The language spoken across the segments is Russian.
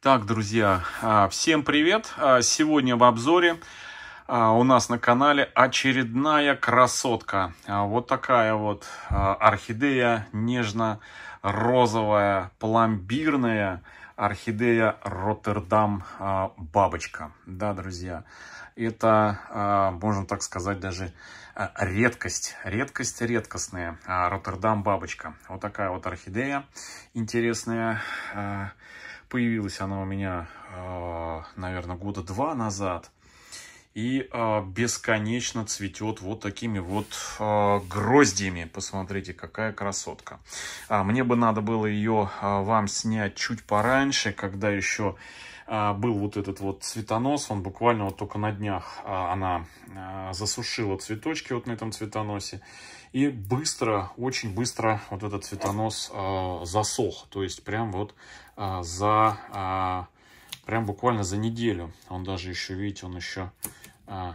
Так, друзья, а, всем привет! А, сегодня в обзоре а, у нас на канале очередная красотка. Вот такая вот орхидея нежно-розовая, пломбирная орхидея Роттердам бабочка. Да, друзья, это, можно так сказать, даже редкость, редкость редкостная Роттердам бабочка. Вот такая вот орхидея интересная. Интересная Появилась она у меня, а, наверное, года два назад. И а, бесконечно цветет вот такими вот а, гроздьями. Посмотрите, какая красотка. Мне бы надо было ее вам снять чуть пораньше, когда еще а, был вот этот вот цветонос, он буквально вот только на днях а, она а, засушила цветочки вот на этом цветоносе. И быстро, очень быстро вот этот цветонос засох, то есть прям вот за, прям буквально за неделю. Он даже еще, видите, он еще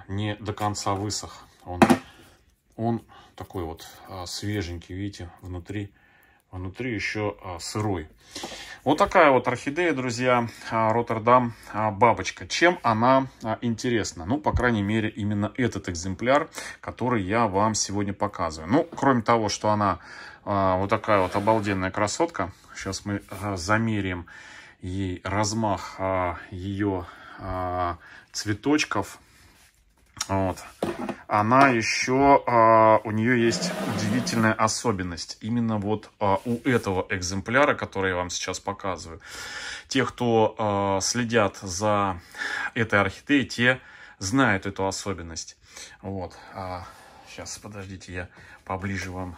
не до конца высох. Он, он такой вот свеженький, видите, внутри а внутри еще а, сырой. Вот такая вот орхидея, друзья, а, Роттердам бабочка. Чем она интересна? Ну, по крайней мере, именно этот экземпляр, который я вам сегодня показываю. Ну, кроме того, что она вот такая вот обалденная красотка. Сейчас мы замерим ей размах ее цветочков вот. Она еще, а, у нее есть удивительная особенность. Именно вот а, у этого экземпляра, который я вам сейчас показываю. Те, кто а, следят за этой орхидеей, те знают эту особенность. Вот. сейчас, подождите, я поближе вам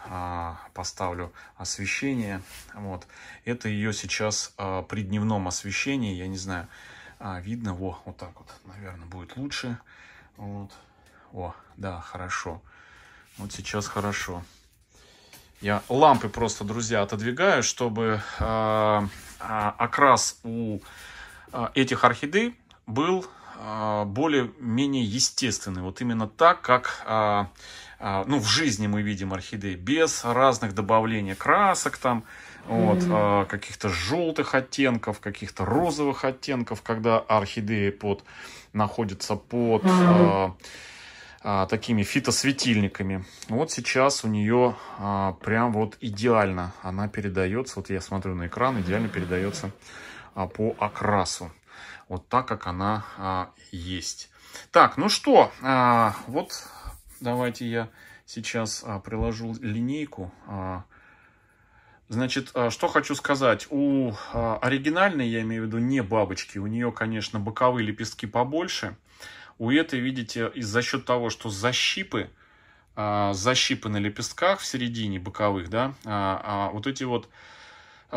поставлю освещение. Вот. Это ее сейчас при дневном освещении, я не знаю, видно, во, вот так вот, наверное, будет лучше. Вот. О, да, хорошо. Вот сейчас хорошо. Я лампы просто, друзья, отодвигаю, чтобы э, окрас у а, этих орхидей был а, более-менее естественный. Вот именно так, как а, а, ну, в жизни мы видим орхидеи, без разных добавлений красок там, вот, mm-hmm. каких-то желтых оттенков, каких-то розовых оттенков, когда орхидеи под, находятся под mm-hmm. а, а, такими фитосветильниками. Вот сейчас у нее а, прям вот идеально она передается, вот я смотрю на экран, идеально передается а, по окрасу вот так, как она а, есть. Так, ну что, а, вот давайте я сейчас а, приложу линейку. А, Значит, а, что хочу сказать. У а, оригинальной, я имею в виду, не бабочки. У нее, конечно, боковые лепестки побольше. У этой, видите, из-за счет того, что защипы, а, защипы на лепестках в середине боковых, да, вот эти вот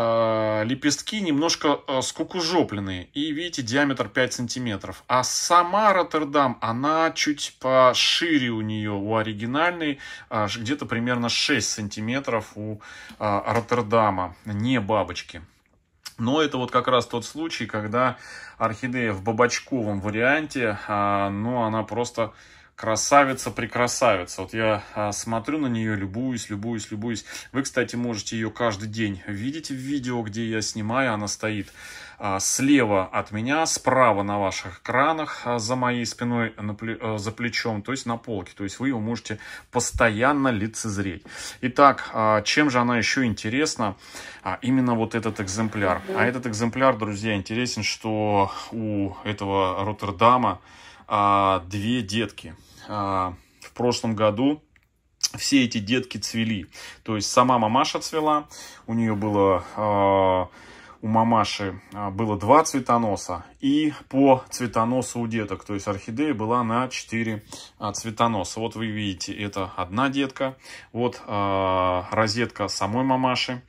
Э, лепестки немножко э, скукужопленные. И видите, диаметр 5 сантиметров. А сама Роттердам, она чуть пошире у нее, у оригинальной, э, где-то примерно 6 сантиметров у Роттердама, не бабочки. Но это вот как раз тот случай, когда орхидея в бабочковом варианте, а, ну, она просто Красавица, прекрасавица. Вот я а, смотрю на нее, любуюсь, любуюсь, любуюсь. Вы, кстати, можете ее каждый день видеть в видео, где я снимаю. Она стоит а, слева от меня, справа на ваших экранах, а, за моей спиной, за плечом, то есть на полке. То есть вы ее можете постоянно лицезреть. Итак, чем же она еще интересна? Именно вот этот экземпляр. А этот экземпляр, друзья, интересен, что у этого Роттердама а, две детки. А, в прошлом году все эти детки цвели. То есть сама мамаша цвела, у нее было... А, у мамаши а, было два цветоноса и по цветоносу у деток. То есть орхидея была на 4 а, цветоноса. Вот вы видите, это одна детка. Вот а, розетка самой мамаши,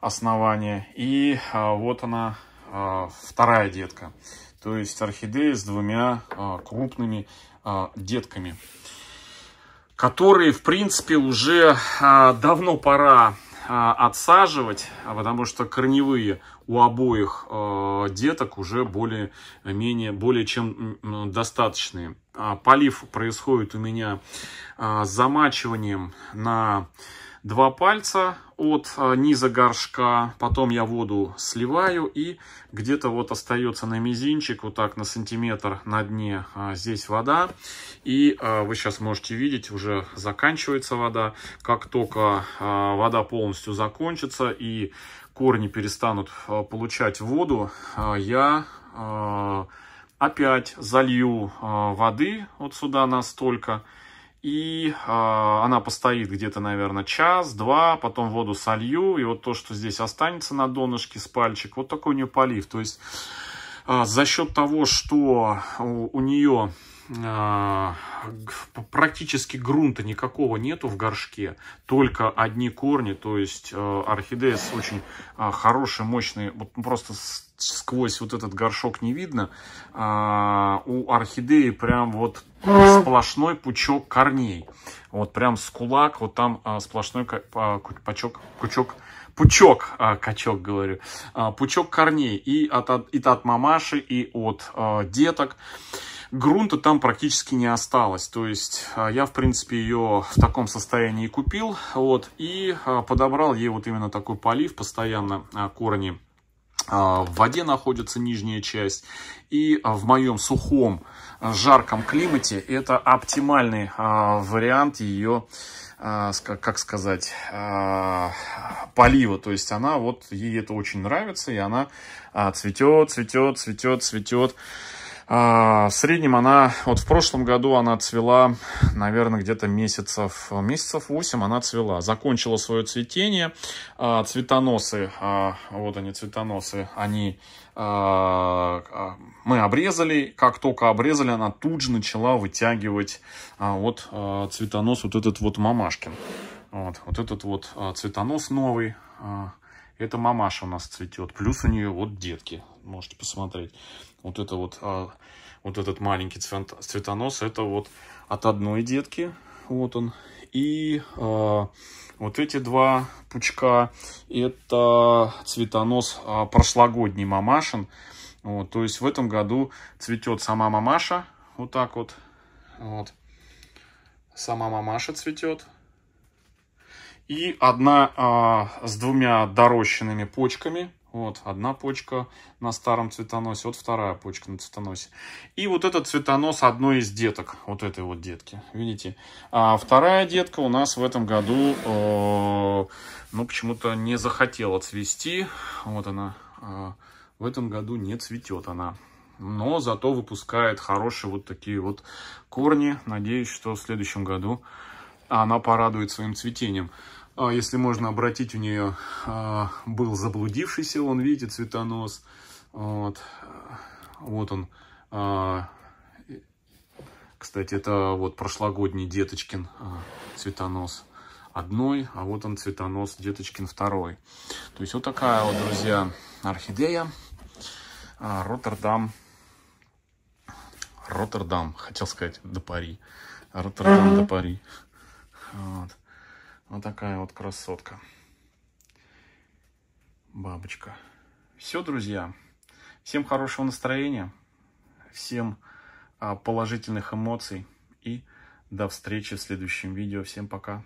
основание. И а, вот она, а, вторая детка. То есть орхидеи с двумя а, крупными а, детками, которые, в принципе, уже а, давно пора а, отсаживать, а, потому что корневые у обоих а, деток уже более-менее, более чем достаточные. А, полив происходит у меня а, замачиванием на два пальца от а, низа горшка, потом я воду сливаю и где-то вот остается на мизинчик, вот так на сантиметр на дне а, здесь вода. И а, вы сейчас можете видеть, уже заканчивается вода. Как только а, вода полностью закончится и корни перестанут а, получать воду, а, я... А, Опять залью а, воды вот сюда настолько, и э, она постоит где-то, наверное, час-два, потом воду солью. И вот то, что здесь останется на донышке с пальчик, вот такой у нее полив. То есть э, за счет того, что у, у нее Э, практически грунта никакого нету в горшке, только одни корни, то есть э, орхидея с очень э, хорошей, мощной, вот просто сквозь вот этот горшок не видно, у орхидеи прям вот сплошной пучок корней, вот прям с кулак, вот там сплошной пучок, пучок пучок, а, качок говорю, а, пучок корней и от, от, и от мамаши, и от а, деток грунта там практически не осталось. То есть а, я, в принципе, ее в таком состоянии купил. Вот, и а, подобрал ей вот именно такой полив, постоянно а, корни в воде находится нижняя часть. И в моем сухом, жарком климате это оптимальный вариант ее, как сказать, полива. То есть она, вот ей это очень нравится, и она цветет, цветет, цветет, цветет. А, в среднем она, вот в прошлом году она цвела, наверное, где-то месяцев, месяцев 8 она цвела. Закончила свое цветение. А, цветоносы, а, вот они, цветоносы, они мы обрезали. Как только обрезали, она тут же начала вытягивать вот цветонос, вот этот вот мамашкин. Вот, вот этот вот цветонос новый. Это мамаша у нас цветет. Плюс у нее вот детки. Можете посмотреть. Вот это вот, а, вот этот маленький цвет, цветонос. Это вот от одной детки. Вот он. И а, вот эти два пучка. Это цветонос а, прошлогодний мамашин. Вот, то есть в этом году цветет сама мамаша. Вот так вот. Вот. Сама мамаша цветет. И одна а, с двумя дорощенными почками. Вот, одна почка на старом цветоносе, вот вторая почка на цветоносе. И вот этот цветонос одной из деток, вот этой вот детки, видите. А вторая детка у нас в этом году, э, ну, почему-то не захотела цвести. Вот она, э, в этом году не цветет она. Но зато выпускает хорошие вот такие вот корни. Надеюсь, что в следующем году а она порадует своим цветением. А если можно обратить, у нее а, был заблудившийся, он, видите, цветонос. Вот, вот он. А, кстати, это вот прошлогодний Деточкин цветонос одной, а вот он цветонос Деточкин второй. То есть вот такая вот, друзья, орхидея. Роттердам. Роттердам, хотел сказать, до Пари. Роттердам до Пари. Вот. вот такая вот красотка. Бабочка. Все, друзья. Всем хорошего настроения. Всем а, положительных эмоций. И до встречи в следующем видео. Всем пока.